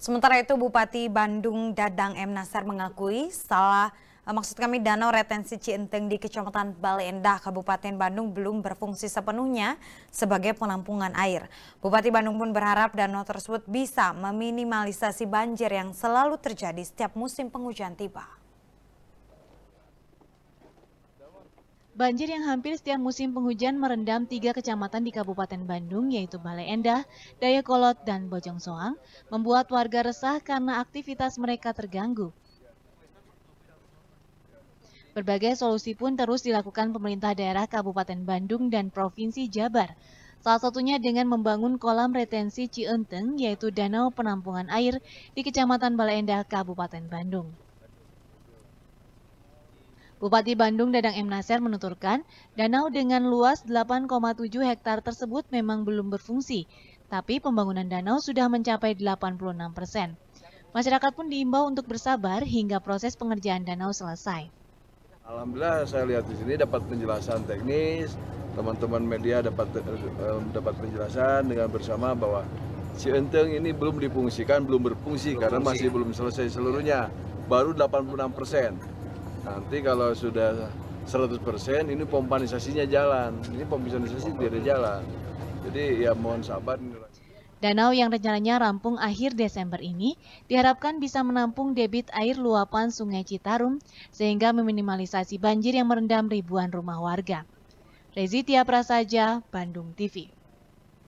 Sementara itu Bupati Bandung Dadang M. Nasar mengakui salah eh, maksud kami danau retensi Cienteng di Kecamatan Bale Endah, Kabupaten Bandung belum berfungsi sepenuhnya sebagai penampungan air. Bupati Bandung pun berharap danau tersebut bisa meminimalisasi banjir yang selalu terjadi setiap musim penghujan tiba. Banjir yang hampir setiap musim penghujan merendam tiga kecamatan di Kabupaten Bandung yaitu Balai Endah, Dayakolot, dan Bojong Soang membuat warga resah karena aktivitas mereka terganggu. Berbagai solusi pun terus dilakukan pemerintah daerah Kabupaten Bandung dan Provinsi Jabar. Salah satunya dengan membangun kolam retensi Cienteng yaitu danau penampungan air di Kecamatan Balai Endah, Kabupaten Bandung. Bupati Bandung Dadang M. Nasir menuturkan, danau dengan luas 8,7 hektar tersebut memang belum berfungsi, tapi pembangunan danau sudah mencapai 86 persen. Masyarakat pun diimbau untuk bersabar hingga proses pengerjaan danau selesai. Alhamdulillah saya lihat di sini dapat penjelasan teknis, teman-teman media dapat dapat penjelasan dengan bersama bahwa si enteng ini belum dipungsikan, belum berfungsi belum karena fungsi. masih belum selesai seluruhnya, baru 86 persen nanti kalau sudah 100% ini pompanisasinya jalan ini pompanisasi tidak jalan jadi ya mohon sabar Danau yang rencananya rampung akhir Desember ini diharapkan bisa menampung debit air luapan Sungai Citarum sehingga meminimalisasi banjir yang merendam ribuan rumah warga. Rezitia Prasaja, Bandung TV.